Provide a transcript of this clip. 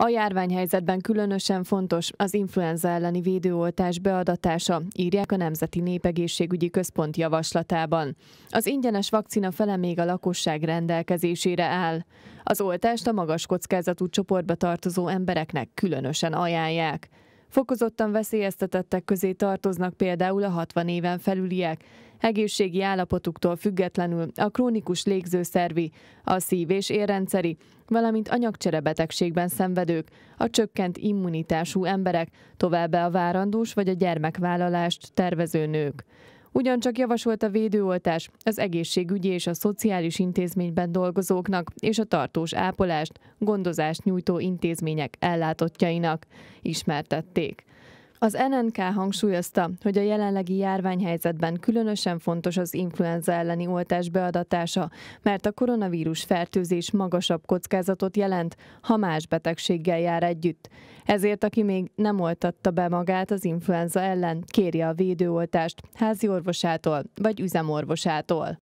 A járványhelyzetben különösen fontos az influenza elleni védőoltás beadatása, írják a Nemzeti Népegészségügyi Központ javaslatában. Az ingyenes vakcina fele még a lakosság rendelkezésére áll. Az oltást a magas kockázatú csoportba tartozó embereknek különösen ajánlják. Fokozottan veszélyeztetettek közé tartoznak például a 60 éven felüliek. Egészségi állapotuktól függetlenül a krónikus légzőszervi, a szív- és érrendszeri, valamint anyagcserebetegségben szenvedők, a csökkent immunitású emberek, továbbá a várandós vagy a gyermekvállalást tervező nők. Ugyancsak javasolt a védőoltás az egészségügyi és a szociális intézményben dolgozóknak és a tartós ápolást, gondozást nyújtó intézmények ellátottjainak. Ismertették. Az NNK hangsúlyozta, hogy a jelenlegi járványhelyzetben különösen fontos az influenza elleni oltás beadatása, mert a koronavírus fertőzés magasabb kockázatot jelent, ha más betegséggel jár együtt. Ezért, aki még nem oltatta be magát az influenza ellen, kérje a védőoltást házi orvosától vagy üzemorvosától.